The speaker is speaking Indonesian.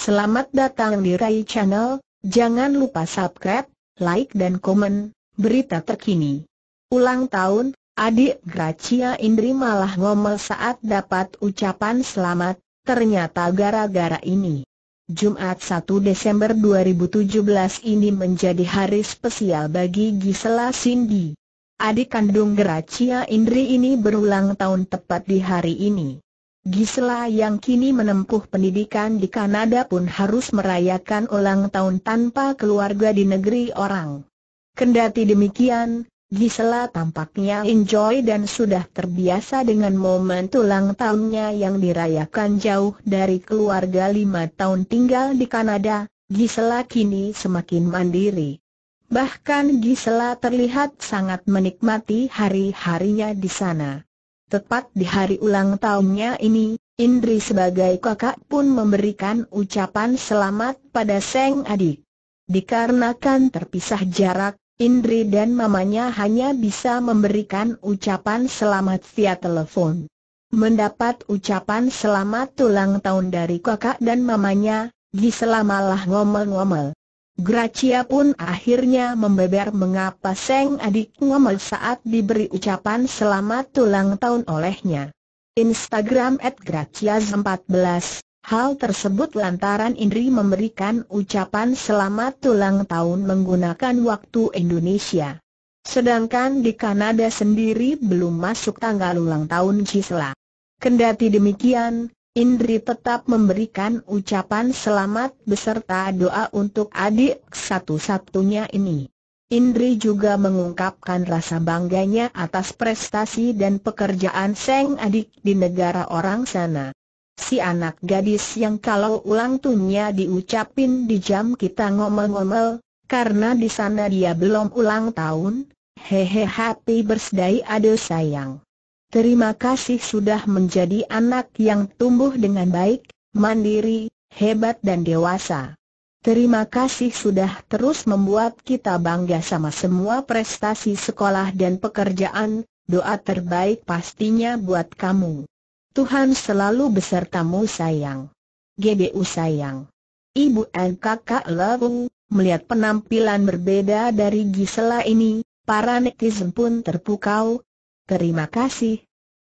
Selamat datang di Rai Channel, jangan lupa subscribe, like dan komen, berita terkini. Ulang tahun, adik Gracia Indri malah ngomel saat dapat ucapan selamat, ternyata gara-gara ini. Jumat 1 Desember 2017 ini menjadi hari spesial bagi Gisela Cindy. Adik kandung Gracia Indri ini berulang tahun tepat di hari ini. Gisela yang kini menempuh pendidikan di Kanada pun harus merayakan ulang tahun tanpa keluarga di negeri orang. Kendati demikian, Gisela tampaknya enjoy dan sudah terbiasa dengan momen ulang tahunnya yang dirayakan jauh dari keluarga lima tahun tinggal di Kanada, Gisela kini semakin mandiri. Bahkan Gisela terlihat sangat menikmati hari-harinya di sana. Tepat di hari ulang tahunnya ini, Indri sebagai kakak pun memberikan ucapan selamat pada Seng adik. Dikarenakan terpisah jarak, Indri dan mamanya hanya bisa memberikan ucapan selamat via telepon. Mendapat ucapan selamat ulang tahun dari kakak dan mamanya, Gisela malah ngomel-ngomel. Gracia pun akhirnya membeber mengapa Seng adik ngomel saat diberi ucapan selamat tulang tahun olehnya. Instagram at Gracias 14 Hal tersebut lantaran Indri memberikan ucapan selamat tulang tahun menggunakan waktu Indonesia. Sedangkan di Kanada sendiri belum masuk tanggal ulang tahun Cisla. Kendati demikian, Indri tetap memberikan ucapan selamat beserta doa untuk adik satu-satunya ini. Indri juga mengungkapkan rasa bangganya atas prestasi dan pekerjaan Seng adik di negara orang sana. Si anak gadis yang kalau ulang tunnya diucapin di jam kita ngomel-ngomel, karena di sana dia belum ulang tahun, hehehe happy birthday ada sayang. Terima kasih sudah menjadi anak yang tumbuh dengan baik, mandiri, hebat dan dewasa. Terima kasih sudah terus membuat kita bangga sama semua prestasi sekolah dan pekerjaan, doa terbaik pastinya buat kamu. Tuhan selalu besertamu sayang. GBU sayang. Ibu dan kakak melihat penampilan berbeda dari Gisela ini, para netizen pun terpukau, Terima kasih,